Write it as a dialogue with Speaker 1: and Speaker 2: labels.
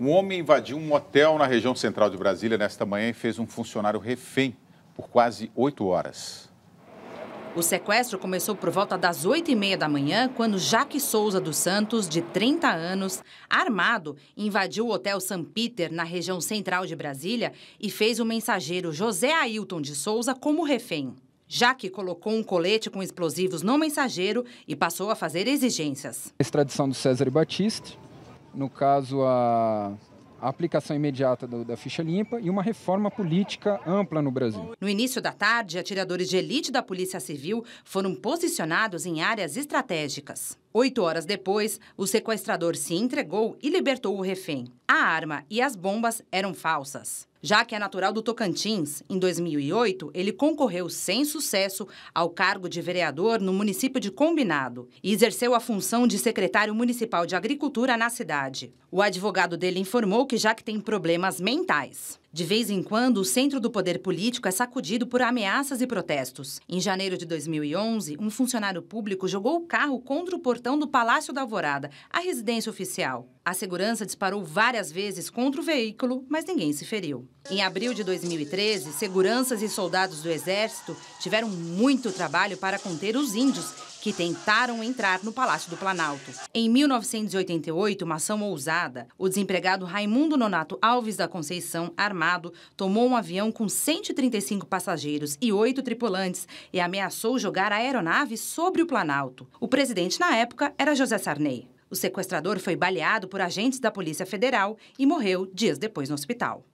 Speaker 1: Um homem invadiu um hotel na região central de Brasília nesta manhã e fez um funcionário refém por quase oito horas.
Speaker 2: O sequestro começou por volta das oito e meia da manhã, quando Jaque Souza dos Santos, de 30 anos, armado, invadiu o Hotel San Peter, na região central de Brasília, e fez o mensageiro José Ailton de Souza como refém. Jaque colocou um colete com explosivos no mensageiro e passou a fazer exigências.
Speaker 1: Extradição do César Batista, no caso, a a aplicação imediata do, da ficha limpa e uma reforma política ampla no Brasil.
Speaker 2: No início da tarde, atiradores de elite da Polícia Civil foram posicionados em áreas estratégicas. Oito horas depois, o sequestrador se entregou e libertou o refém. A arma e as bombas eram falsas. Já que é natural do Tocantins, em 2008 ele concorreu sem sucesso ao cargo de vereador no município de Combinado e exerceu a função de secretário municipal de agricultura na cidade. O advogado dele informou que já que tem problemas mentais. De vez em quando, o centro do poder político é sacudido por ameaças e protestos. Em janeiro de 2011, um funcionário público jogou o carro contra o portão do Palácio da Alvorada, a residência oficial. A segurança disparou várias vezes contra o veículo, mas ninguém se feriu. Em abril de 2013, seguranças e soldados do Exército tiveram muito trabalho para conter os índios que tentaram entrar no Palácio do Planalto. Em 1988, uma ação ousada, o desempregado Raimundo Nonato Alves da Conceição, armado, tomou um avião com 135 passageiros e oito tripulantes e ameaçou jogar a aeronave sobre o Planalto. O presidente na época era José Sarney. O sequestrador foi baleado por agentes da Polícia Federal e morreu dias depois no hospital.